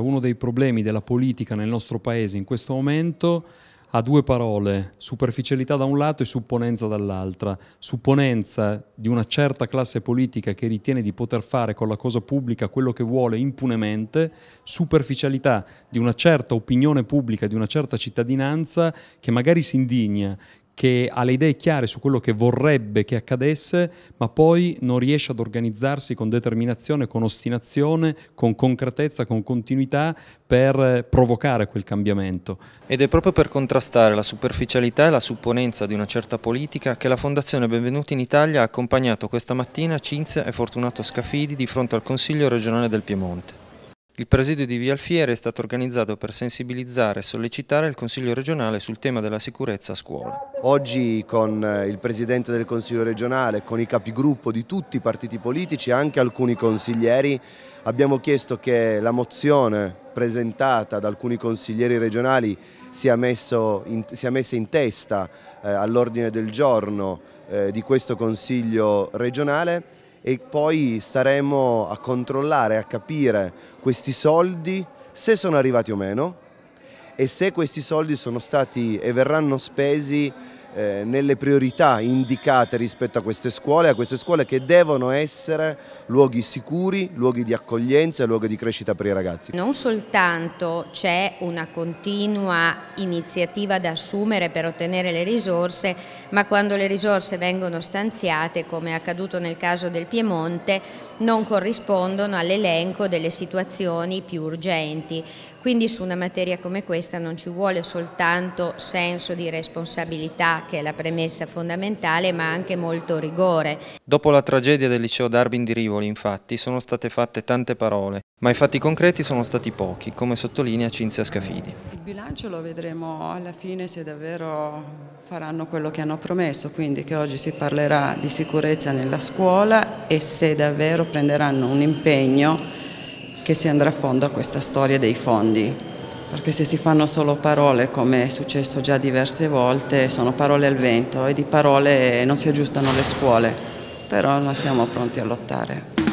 Uno dei problemi della politica nel nostro paese in questo momento ha due parole, superficialità da un lato e supponenza dall'altra. Supponenza di una certa classe politica che ritiene di poter fare con la cosa pubblica quello che vuole impunemente, superficialità di una certa opinione pubblica, di una certa cittadinanza che magari si indigna, che ha le idee chiare su quello che vorrebbe che accadesse, ma poi non riesce ad organizzarsi con determinazione, con ostinazione, con concretezza, con continuità per provocare quel cambiamento. Ed è proprio per contrastare la superficialità e la supponenza di una certa politica che la Fondazione Benvenuti in Italia ha accompagnato questa mattina Cinzia e Fortunato Scafidi di fronte al Consiglio regionale del Piemonte. Il presidio di Via Alfiere è stato organizzato per sensibilizzare e sollecitare il Consiglio regionale sul tema della sicurezza a scuola. Oggi con eh, il Presidente del Consiglio regionale, con i capigruppo di tutti i partiti politici e anche alcuni consiglieri abbiamo chiesto che la mozione presentata da alcuni consiglieri regionali sia, in, sia messa in testa eh, all'ordine del giorno eh, di questo Consiglio regionale e poi staremo a controllare, a capire questi soldi, se sono arrivati o meno e se questi soldi sono stati e verranno spesi eh, nelle priorità indicate rispetto a queste scuole, a queste scuole che devono essere luoghi sicuri, luoghi di accoglienza, luoghi di crescita per i ragazzi. Non soltanto c'è una continua iniziativa da assumere per ottenere le risorse, ma quando le risorse vengono stanziate, come è accaduto nel caso del Piemonte, non corrispondono all'elenco delle situazioni più urgenti. Quindi su una materia come questa non ci vuole soltanto senso di responsabilità che è la premessa fondamentale, ma anche molto rigore. Dopo la tragedia del liceo Darwin di Rivoli, infatti, sono state fatte tante parole, ma i fatti concreti sono stati pochi, come sottolinea Cinzia Scafidi. Il bilancio lo vedremo alla fine se davvero faranno quello che hanno promesso, quindi che oggi si parlerà di sicurezza nella scuola e se davvero prenderanno un impegno che si andrà a fondo a questa storia dei fondi perché se si fanno solo parole, come è successo già diverse volte, sono parole al vento e di parole non si aggiustano le scuole, però noi siamo pronti a lottare.